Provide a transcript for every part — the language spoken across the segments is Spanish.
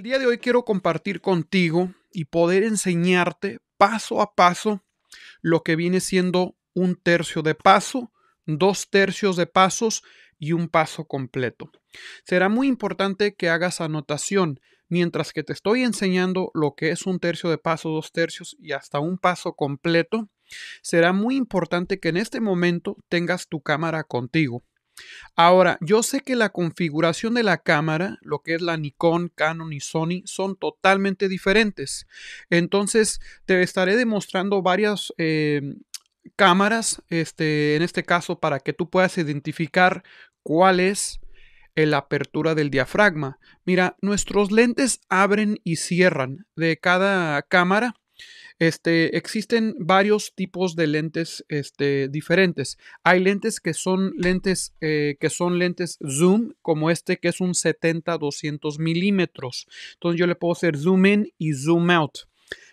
El día de hoy quiero compartir contigo y poder enseñarte paso a paso lo que viene siendo un tercio de paso, dos tercios de pasos y un paso completo. Será muy importante que hagas anotación mientras que te estoy enseñando lo que es un tercio de paso, dos tercios y hasta un paso completo. Será muy importante que en este momento tengas tu cámara contigo Ahora, yo sé que la configuración de la cámara, lo que es la Nikon, Canon y Sony, son totalmente diferentes. Entonces, te estaré demostrando varias eh, cámaras, este, en este caso, para que tú puedas identificar cuál es la apertura del diafragma. Mira, nuestros lentes abren y cierran de cada cámara este, existen varios tipos de lentes este, diferentes. Hay lentes que son lentes eh, que son lentes zoom, como este que es un 70-200 milímetros. Entonces yo le puedo hacer zoom in y zoom out.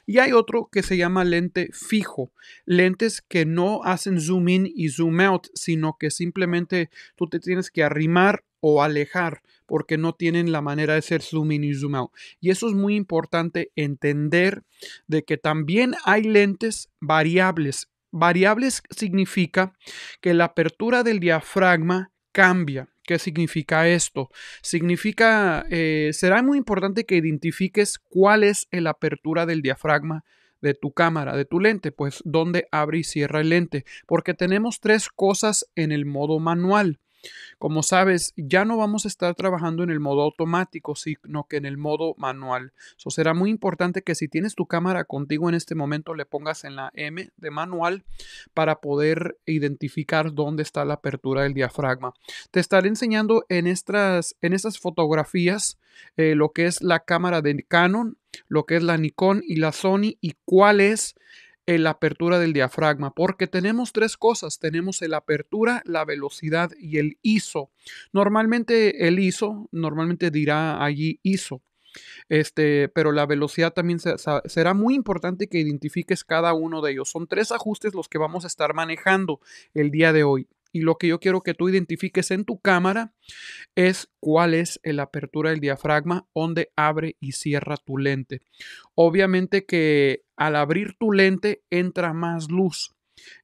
Y hay otro que se llama lente fijo, lentes que no hacen zoom in y zoom out, sino que simplemente tú te tienes que arrimar o alejar porque no tienen la manera de ser zoom in y zoom out. Y eso es muy importante entender de que también hay lentes variables. Variables significa que la apertura del diafragma cambia. ¿Qué significa esto? Significa, eh, será muy importante que identifiques cuál es la apertura del diafragma de tu cámara, de tu lente, pues dónde abre y cierra el lente, porque tenemos tres cosas en el modo manual. Como sabes, ya no vamos a estar trabajando en el modo automático, sino que en el modo manual. será muy importante que si tienes tu cámara contigo en este momento, le pongas en la M de manual para poder identificar dónde está la apertura del diafragma. Te estaré enseñando en estas, en fotografías eh, lo que es la cámara de Canon, lo que es la Nikon y la Sony y cuál es en la apertura del diafragma, porque tenemos tres cosas, tenemos el apertura, la velocidad y el ISO. Normalmente el ISO, normalmente dirá allí ISO. Este, pero la velocidad también será muy importante que identifiques cada uno de ellos. Son tres ajustes los que vamos a estar manejando el día de hoy. Y lo que yo quiero que tú identifiques en tu cámara es cuál es la apertura del diafragma, donde abre y cierra tu lente. Obviamente que al abrir tu lente entra más luz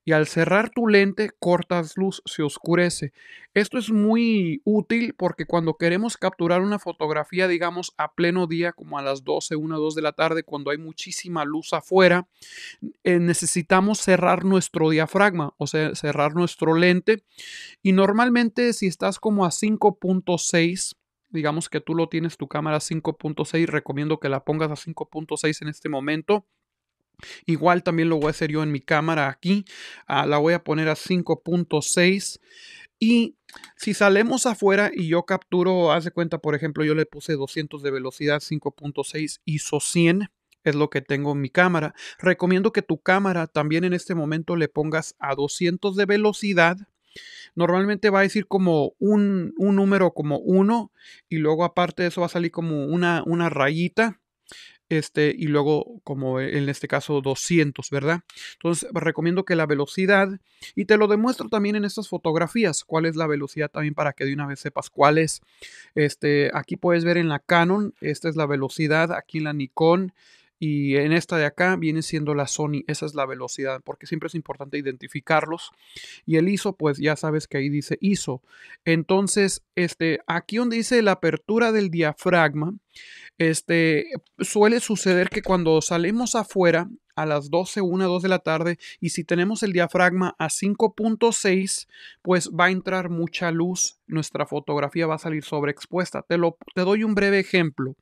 y al cerrar tu lente cortas luz, se oscurece. Esto es muy útil porque cuando queremos capturar una fotografía, digamos, a pleno día, como a las 12, 1, 2 de la tarde, cuando hay muchísima luz afuera, eh, necesitamos cerrar nuestro diafragma, o sea, cerrar nuestro lente. Y normalmente si estás como a 5.6, digamos que tú lo tienes tu cámara 5.6, recomiendo que la pongas a 5.6 en este momento. Igual también lo voy a hacer yo en mi cámara aquí. Ah, la voy a poner a 5.6. Y si salemos afuera y yo capturo, hace cuenta, por ejemplo, yo le puse 200 de velocidad, 5.6, ISO 100 es lo que tengo en mi cámara. Recomiendo que tu cámara también en este momento le pongas a 200 de velocidad. Normalmente va a decir como un, un número como 1 y luego aparte de eso va a salir como una, una rayita este, y luego como en este caso 200, ¿verdad? Entonces recomiendo que la velocidad, y te lo demuestro también en estas fotografías, cuál es la velocidad también para que de una vez sepas cuál es. Este, aquí puedes ver en la Canon, esta es la velocidad, aquí en la Nikon, y en esta de acá viene siendo la Sony, esa es la velocidad, porque siempre es importante identificarlos. Y el ISO, pues ya sabes que ahí dice ISO. Entonces, este, aquí donde dice la apertura del diafragma, este, suele suceder que cuando salimos afuera a las 12, 1, 2 de la tarde. Y si tenemos el diafragma a 5.6, pues va a entrar mucha luz. Nuestra fotografía va a salir sobreexpuesta. Te, lo, te doy un breve ejemplo.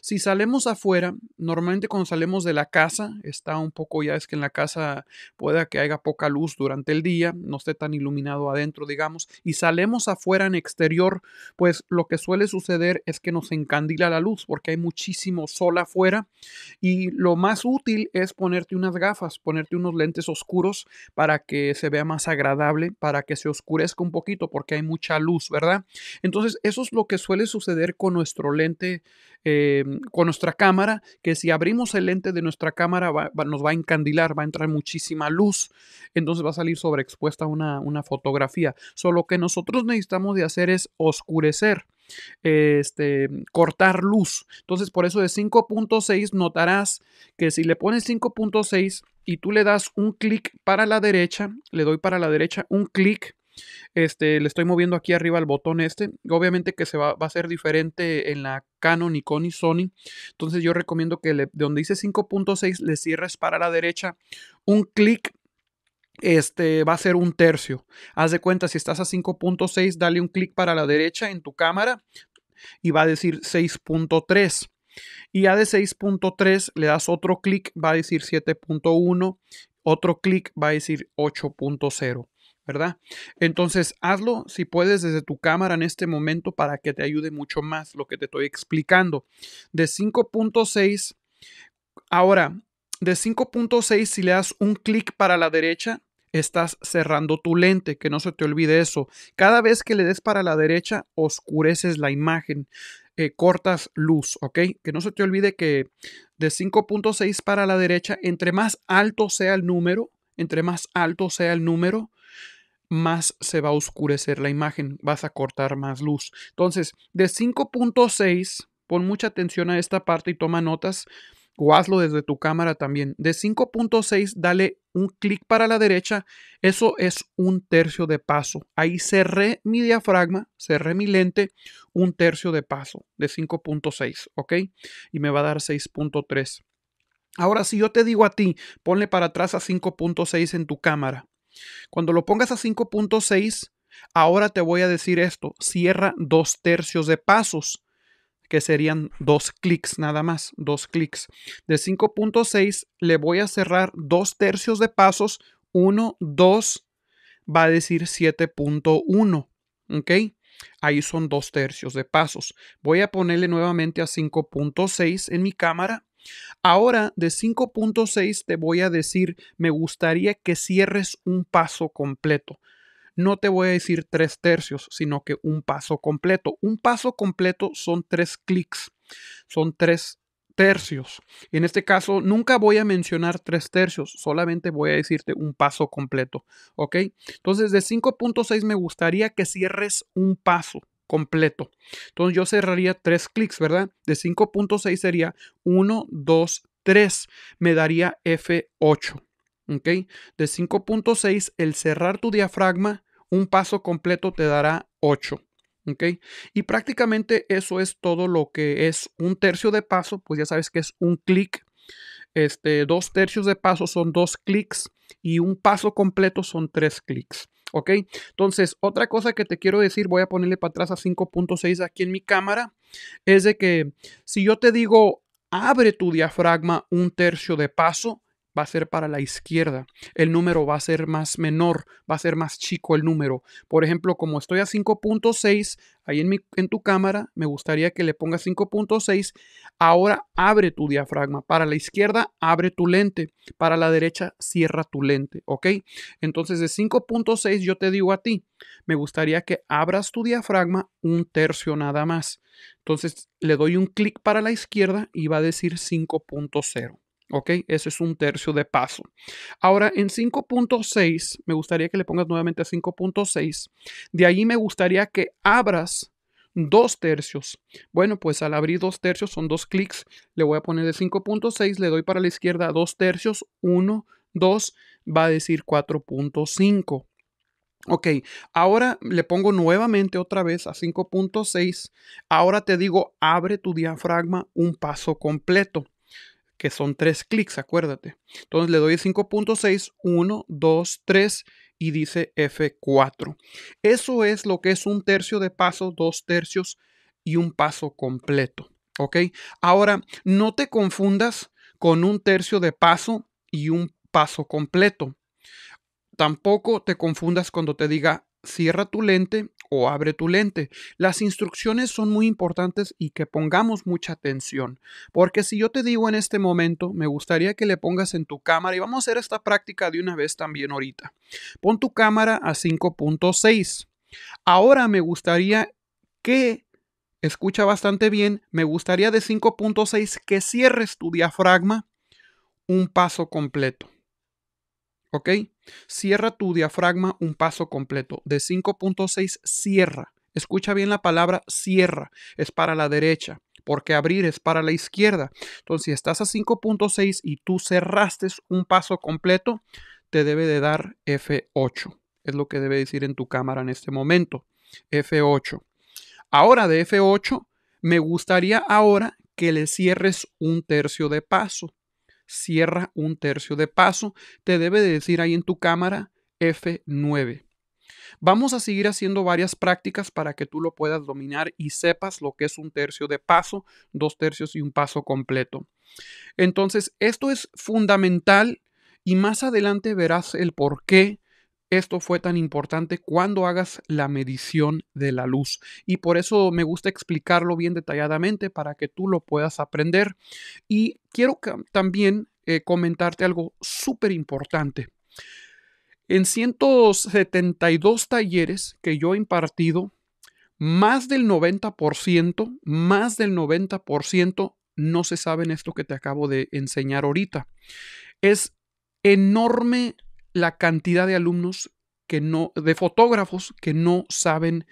Si salemos afuera, normalmente cuando salemos de la casa, está un poco, ya es que en la casa pueda que haya poca luz durante el día, no esté tan iluminado adentro, digamos, y salemos afuera en exterior, pues lo que suele suceder es que nos encandila la luz porque hay muchísimo sol afuera. Y lo más útil es poner ponerte unas gafas, ponerte unos lentes oscuros para que se vea más agradable, para que se oscurezca un poquito porque hay mucha luz, ¿verdad? Entonces eso es lo que suele suceder con nuestro lente, eh, con nuestra cámara, que si abrimos el lente de nuestra cámara nos va a encandilar, va a entrar muchísima luz, entonces va a salir sobreexpuesta una, una fotografía. Solo que nosotros necesitamos de hacer es oscurecer este, cortar luz. Entonces, por eso de 5.6 notarás que si le pones 5.6 y tú le das un clic para la derecha, le doy para la derecha un clic, este, le estoy moviendo aquí arriba el botón este. Obviamente que se va, a ser diferente en la Canon, Nikon y Sony. Entonces yo recomiendo que le, donde dice 5.6 le cierres para la derecha un clic este, va a ser un tercio. Haz de cuenta, si estás a 5.6, dale un clic para la derecha en tu cámara y va a decir 6.3. Y a de 6.3 le das otro clic, va a decir 7.1, otro clic va a decir 8.0. ¿verdad? Entonces, hazlo si puedes desde tu cámara en este momento para que te ayude mucho más lo que te estoy explicando. De 5.6, ahora, de 5.6, si le das un clic para la derecha, estás cerrando tu lente, que no se te olvide eso. Cada vez que le des para la derecha, oscureces la imagen, eh, cortas luz, ¿ok? Que no se te olvide que de 5.6 para la derecha, entre más alto sea el número, entre más alto sea el número, más se va a oscurecer la imagen, vas a cortar más luz. Entonces, de 5.6, pon mucha atención a esta parte y toma notas, o hazlo desde tu cámara también. De 5.6, dale un clic para la derecha, eso es un tercio de paso. Ahí cerré mi diafragma, cerré mi lente, un tercio de paso de 5.6, ¿ok? Y me va a dar 6.3. Ahora, si yo te digo a ti, ponle para atrás a 5.6 en tu cámara. Cuando lo pongas a 5.6, ahora te voy a decir esto, cierra dos tercios de pasos que serían dos clics nada más, dos clics. De 5.6 le voy a cerrar dos tercios de pasos, 1, 2, va a decir 7.1, ¿ok? Ahí son dos tercios de pasos. Voy a ponerle nuevamente a 5.6 en mi cámara. Ahora de 5.6 te voy a decir, me gustaría que cierres un paso completo no te voy a decir tres tercios, sino que un paso completo. Un paso completo son tres clics, son tres tercios. En este caso, nunca voy a mencionar tres tercios, solamente voy a decirte un paso completo. ¿Ok? Entonces, de 5.6 me gustaría que cierres un paso completo. Entonces, yo cerraría tres clics, ¿verdad? De 5.6 sería 1, 2, 3. Me daría F8. ¿Ok? De 5.6, el cerrar tu diafragma un paso completo te dará 8. ¿Ok? Y prácticamente eso es todo lo que es un tercio de paso, pues ya sabes que es un clic. Este, dos tercios de paso son dos clics y un paso completo son tres clics. ¿Ok? Entonces, otra cosa que te quiero decir, voy a ponerle para atrás a 5.6 aquí en mi cámara, es de que si yo te digo abre tu diafragma un tercio de paso, va a ser para la izquierda, el número va a ser más menor, va a ser más chico el número. Por ejemplo, como estoy a 5.6, ahí en, en tu cámara, me gustaría que le pongas 5.6. Ahora abre tu diafragma. Para la izquierda, abre tu lente. Para la derecha, cierra tu lente, ¿ok? Entonces de 5.6 yo te digo a ti, me gustaría que abras tu diafragma un tercio nada más. Entonces le doy un clic para la izquierda y va a decir 5.0. Ok, ese es un tercio de paso. Ahora, en 5.6, me gustaría que le pongas nuevamente a 5.6. De ahí me gustaría que abras dos tercios. Bueno, pues al abrir dos tercios son dos clics. Le voy a poner de 5.6, le doy para la izquierda dos tercios, 1, 2, va a decir 4.5. Ok, ahora le pongo nuevamente otra vez a 5.6. Ahora te digo, abre tu diafragma un paso completo que son tres clics, acuérdate. Entonces le doy 5.6, 1, 2, 3 y dice F4. Eso es lo que es un tercio de paso, dos tercios y un paso completo. ¿Ok? Ahora, no te confundas con un tercio de paso y un paso completo. Tampoco te confundas cuando te diga cierra tu lente o abre tu lente. Las instrucciones son muy importantes y que pongamos mucha atención, porque si yo te digo en este momento, me gustaría que le pongas en tu cámara y vamos a hacer esta práctica de una vez también ahorita. Pon tu cámara a 5.6. Ahora me gustaría que escucha bastante bien, me gustaría de 5.6 que cierres tu diafragma un paso completo. ¿Ok? Cierra tu diafragma un paso completo. De 5.6, cierra. Escucha bien la palabra cierra. Es para la derecha, porque abrir es para la izquierda. Entonces, si estás a 5.6 y tú cerraste un paso completo, te debe de dar F8. Es lo que debe decir en tu cámara en este momento. F8. Ahora de F8, me gustaría ahora que le cierres un tercio de paso. Cierra un tercio de paso, te debe de decir ahí en tu cámara F9. Vamos a seguir haciendo varias prácticas para que tú lo puedas dominar y sepas lo que es un tercio de paso, dos tercios y un paso completo. Entonces, esto es fundamental y más adelante verás el por qué esto fue tan importante cuando hagas la medición de la luz. Y por eso me gusta explicarlo bien detalladamente para que tú lo puedas aprender. Y quiero también eh, comentarte algo súper importante. En 172 talleres que yo he impartido, más del 90%, más del 90% no se saben esto que te acabo de enseñar ahorita. Es enorme la cantidad de alumnos que no, de fotógrafos que no saben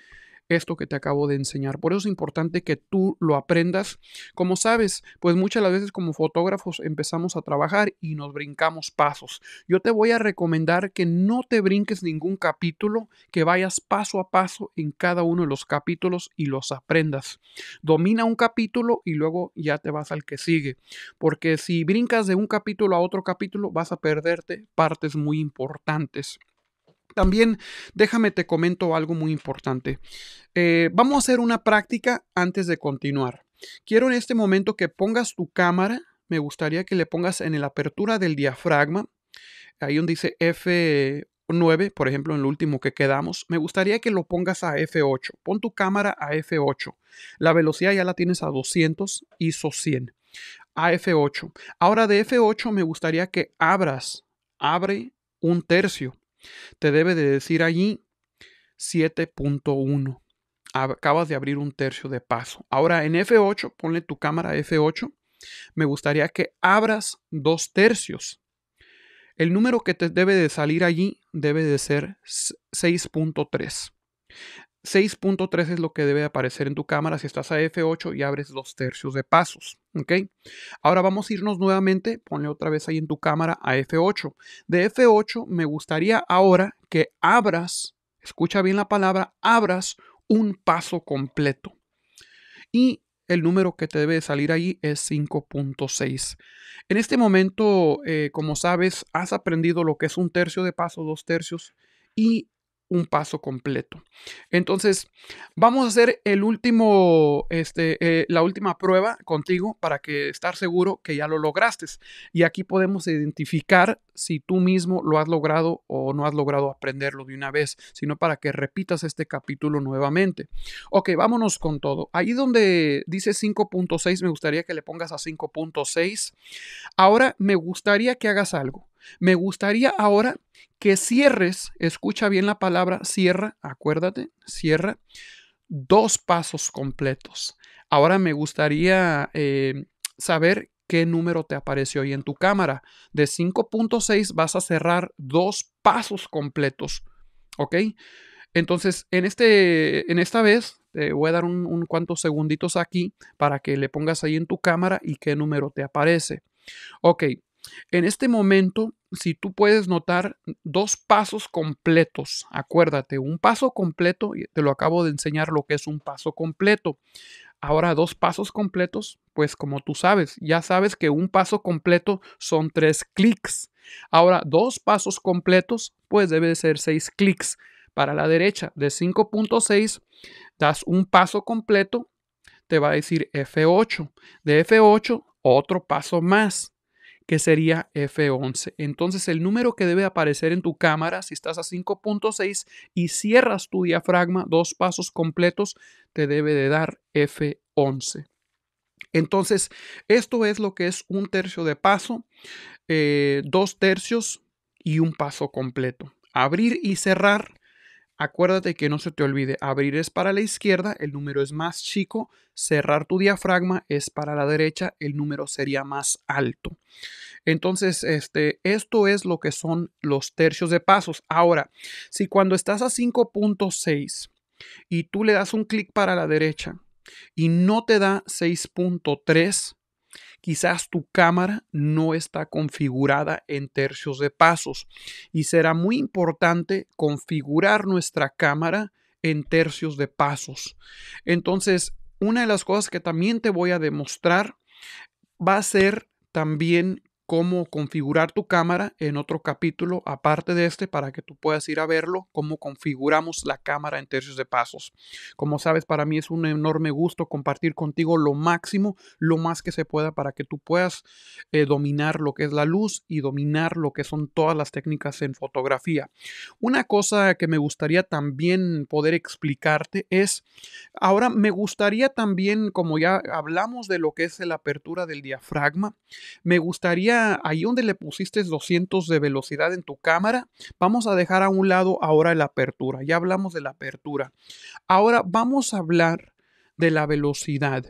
esto que te acabo de enseñar. Por eso es importante que tú lo aprendas. Como sabes, pues muchas las veces como fotógrafos empezamos a trabajar y nos brincamos pasos. Yo te voy a recomendar que no te brinques ningún capítulo, que vayas paso a paso en cada uno de los capítulos y los aprendas. Domina un capítulo y luego ya te vas al que sigue. Porque si brincas de un capítulo a otro capítulo, vas a perderte partes muy importantes. También déjame te comento algo muy importante. Eh, vamos a hacer una práctica antes de continuar. Quiero en este momento que pongas tu cámara. Me gustaría que le pongas en la apertura del diafragma, ahí donde dice F9, por ejemplo, en el último que quedamos. Me gustaría que lo pongas a F8. Pon tu cámara a F8. La velocidad ya la tienes a 200, ISO 100. A F8. Ahora de F8 me gustaría que abras, abre un tercio. Te debe de decir allí 7.1. Acabas de abrir un tercio de paso. Ahora en F8, ponle tu cámara F8. Me gustaría que abras dos tercios. El número que te debe de salir allí debe de ser 6.3. 6.3 es lo que debe aparecer en tu cámara si estás a F8 y abres dos tercios de pasos. Ahora vamos a irnos nuevamente, ponle otra vez ahí en tu cámara a F8. De F8 me gustaría ahora que abras, escucha bien la palabra, abras un paso completo. Y el número que te debe salir ahí es 5.6. En este momento, eh, como sabes, has aprendido lo que es un tercio de paso, dos tercios y un paso completo. Entonces, vamos a hacer el último, este, eh, la última prueba contigo para que estar seguro que ya lo lograste. Y aquí podemos identificar si tú mismo lo has logrado o no has logrado aprenderlo de una vez, sino para que repitas este capítulo nuevamente. Ok, vámonos con todo. Ahí donde dice 5.6, me gustaría que le pongas a 5.6. Ahora me gustaría que hagas algo. Me gustaría ahora que cierres, escucha bien la palabra cierra, acuérdate, cierra, dos pasos completos. Ahora me gustaría em, saber qué número te apareció ahí en tu cámara. De 5.6 vas a cerrar dos pasos completos, ¿ok? Entonces, en, este, en esta vez te voy a dar un, un cuantos segunditos aquí para que le pongas ahí en tu cámara y qué número te aparece. Ok, en este momento, si tú puedes notar dos pasos completos, acuérdate, un paso completo, te lo acabo de enseñar lo que es un paso completo. Ahora, dos pasos completos, pues como tú sabes, ya sabes que un paso completo son tres clics. Ahora, dos pasos completos, pues debe de ser seis clics para la derecha. De 5.6, das un paso completo, te va a decir F8. De F8, otro paso más que sería F11. Entonces el número que debe aparecer en tu cámara, si estás a 5.6 y cierras tu diafragma dos pasos completos, te debe de dar F11. Entonces, esto es lo que es un tercio de paso, eh, dos tercios y un paso completo. Abrir y cerrar Acuérdate que no se te olvide, abrir es para la izquierda, el número es más chico, cerrar tu diafragma es para la derecha, el número sería más alto. Entonces, este, esto es lo que son los tercios de pasos. Ahora, si cuando estás a 5.6 y tú le das un clic para la derecha y no te da 6.3, quizás tu cámara no está configurada en tercios de pasos y será muy importante configurar nuestra cámara en tercios de pasos. Entonces, una de las cosas que también te voy a demostrar va a ser también cómo configurar tu cámara en otro capítulo aparte de este para que tú puedas ir a verlo, cómo configuramos la cámara en tercios de pasos. Como sabes, para mí es un enorme gusto compartir contigo lo máximo, lo más que se pueda para que tú puedas eh, dominar lo que es la luz y dominar lo que son todas las técnicas en fotografía. Una cosa que me gustaría también poder explicarte es, ahora me gustaría también, como ya hablamos de lo que es la apertura del diafragma, me gustaría ahí donde le pusiste 200 de velocidad en tu cámara, vamos a dejar a un lado ahora la apertura. Ya hablamos de la apertura. Ahora vamos a hablar de la velocidad.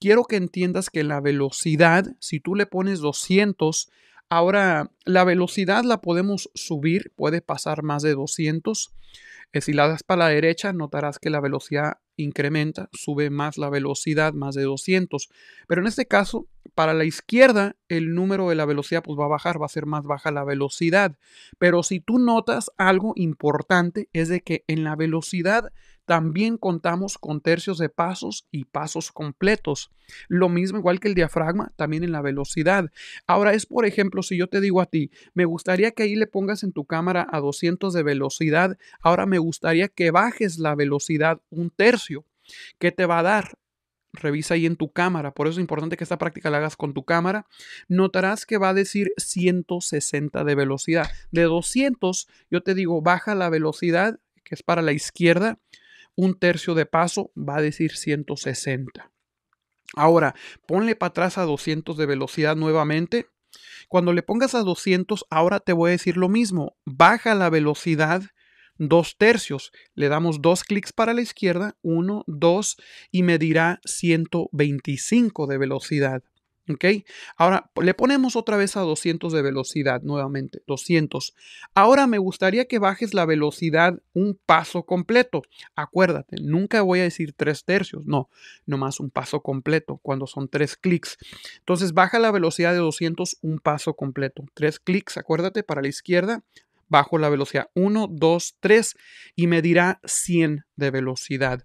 Quiero que entiendas que la velocidad, si tú le pones 200 Ahora, la velocidad la podemos subir, puede pasar más de 200. Eh, si la das para la derecha, notarás que la velocidad incrementa, sube más la velocidad, más de 200. Pero en este caso, para la izquierda, el número de la velocidad pues, va a bajar, va a ser más baja la velocidad. Pero si tú notas algo importante, es de que en la velocidad también contamos con tercios de pasos y pasos completos. Lo mismo igual que el diafragma, también en la velocidad. Ahora es, por ejemplo, si yo te digo a ti, me gustaría que ahí le pongas en tu cámara a 200 de velocidad, ahora me gustaría que bajes la velocidad un tercio. ¿Qué te va a dar? revisa ahí en tu cámara. Por eso es importante que esta práctica la hagas con tu cámara. Notarás que va a decir 160 de velocidad. De 200, yo te digo, baja la velocidad, que es para la izquierda, un tercio de paso va a decir 160. Ahora, ponle para atrás a 200 de velocidad nuevamente. Cuando le pongas a 200, ahora te voy a decir lo mismo. Baja la velocidad dos tercios. Le damos dos clics para la izquierda, uno, dos, y me dirá 125 de velocidad. ¿Ok? Ahora le ponemos otra vez a 200 de velocidad nuevamente, 200. Ahora me gustaría que bajes la velocidad un paso completo. Acuérdate, nunca voy a decir tres tercios, no, nomás un paso completo cuando son tres clics. Entonces baja la velocidad de 200 un paso completo, tres clics, acuérdate, para la izquierda, bajo la velocidad 1, 2, 3 y me dirá 100 de velocidad.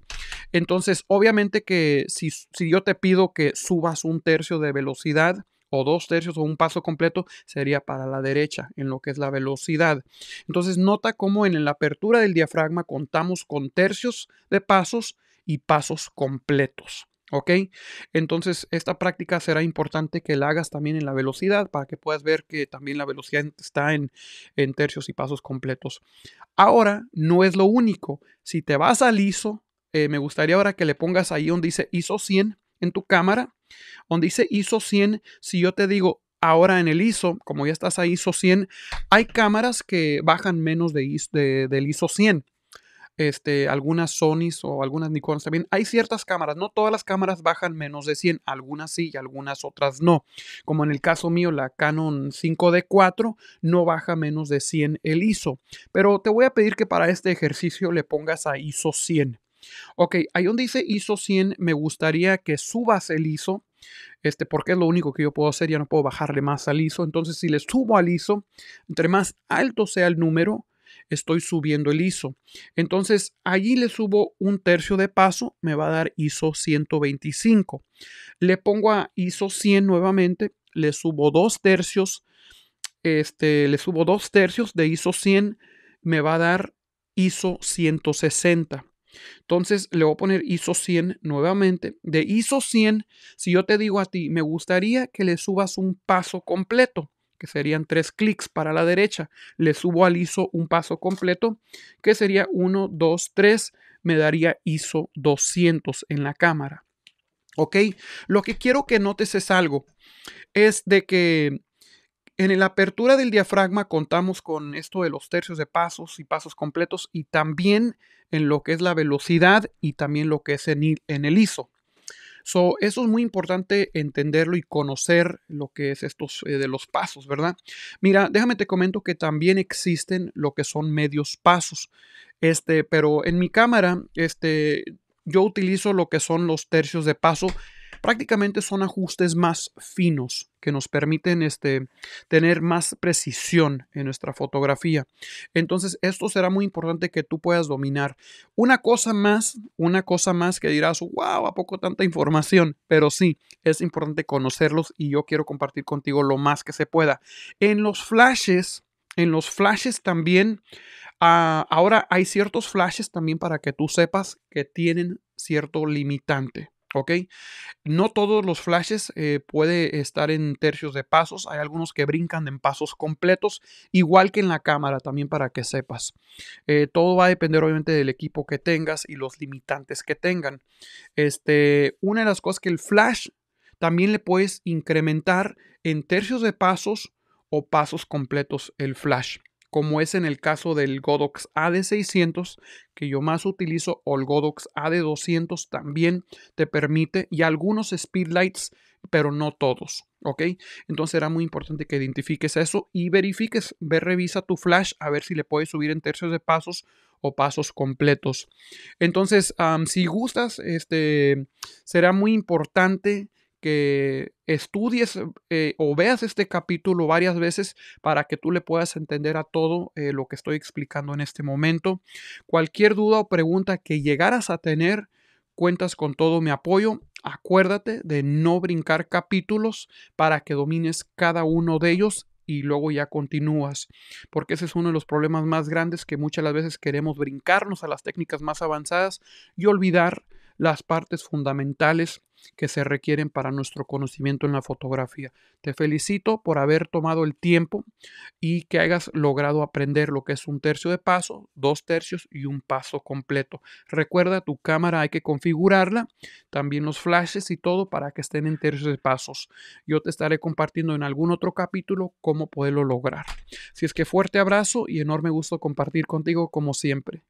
Entonces, obviamente que si, yo te pido que subas un tercio de velocidad, o dos tercios o un paso completo sería para la derecha en lo que es la velocidad. Entonces nota cómo en la apertura del diafragma contamos con tercios de pasos y pasos completos. Entonces esta práctica será importante que la hagas también en la velocidad para que puedas ver que también la velocidad está en, tercios y pasos completos. Ahora, no es lo único. Si te vas al iso eh, me gustaría ahora que le pongas ahí donde dice ISO 100 en tu cámara, donde dice ISO 100, si yo te digo ahora en el ISO, como ya estás a ISO 100, hay cámaras que bajan menos de, del ISO 100. Este, algunas Sonys o algunas Nikons también. Hay ciertas cámaras, no todas las cámaras bajan menos de 100, algunas sí y algunas otras no. Como en el caso mío, la Canon 5D4 no baja menos de 100 el ISO. Pero te voy a pedir que para este ejercicio le pongas a ISO 100. Ok, ahí donde dice ISO 100, me gustaría que subas el ISO, este, porque es lo único que yo puedo hacer, ya no puedo bajarle más al ISO. Entonces, si le subo al ISO, entre más alto sea el número, estoy subiendo el ISO. Entonces, allí le subo un tercio de paso, me va a dar ISO 125. Le pongo a ISO 100 nuevamente, le subo dos tercios, este, le subo dos tercios de ISO 100, me va a dar ISO 160. Entonces le voy a poner ISO 100 nuevamente. De ISO 100, si yo te digo a ti, me gustaría que le subas un paso completo, que serían tres clics para la derecha, le subo al ISO un paso completo, que sería 1, 2, 3, me daría ISO 200 en la cámara. ¿Ok? Lo que quiero que notes es algo, es de que en la apertura del diafragma contamos con esto de los tercios de pasos y pasos completos y también en lo que es la velocidad y también lo que es en, el ISO. So, eso es muy importante entenderlo y conocer lo que es estos eh, de los pasos, ¿verdad? Mira, déjame te comento que también existen lo que son medios pasos. Este, pero en mi cámara, este, yo utilizo lo que son los tercios de paso prácticamente son ajustes más finos que nos permiten este, tener más precisión en nuestra fotografía. Entonces, esto será muy importante que tú puedas dominar. Una cosa más, una cosa más que dirás, wow, ¿a poco tanta información? Pero sí, es importante conocerlos y yo quiero compartir contigo lo más que se pueda. En los flashes, en los flashes también, ah, ahora hay ciertos flashes también para que tú sepas que tienen cierto limitante. ¿Ok? No todos los flashes eh, puede estar en tercios de pasos. Hay algunos que brincan en pasos completos, igual que en la cámara, también para que sepas. Eh, todo va a depender, obviamente, del equipo que tengas y los limitantes que tengan. Este, una de las cosas que el flash también le puedes incrementar en tercios de pasos o pasos completos el flash como es en el caso del Godox AD600 que yo más utilizo o el Godox AD200 también te permite y algunos speedlights, pero no todos. ¿Ok? Entonces será muy importante que identifiques eso y verifiques, ve, revisa tu flash a ver si le puedes subir en tercios de pasos o pasos completos. Entonces, si gustas, este, será muy importante que estudies eh, o veas este capítulo varias veces para que tú le puedas entender a todo eh, lo que estoy explicando en este momento. Cualquier duda o pregunta que llegaras a tener, cuentas con todo mi apoyo. Acuérdate de no brincar capítulos para que domines cada uno de ellos y luego ya continúas. Porque ese es uno de los problemas más grandes que muchas las veces queremos brincarnos a las técnicas más avanzadas y olvidar las partes fundamentales que se requieren para nuestro conocimiento en la fotografía. Te felicito por haber tomado el tiempo y que hayas logrado aprender lo que es un tercio de paso, dos tercios y un paso completo. Recuerda, tu cámara hay que configurarla, también los flashes y todo para que estén en tercios de pasos. Yo te estaré compartiendo en algún otro capítulo cómo poderlo lograr. Si es que fuerte abrazo y enorme gusto compartir contigo como siempre.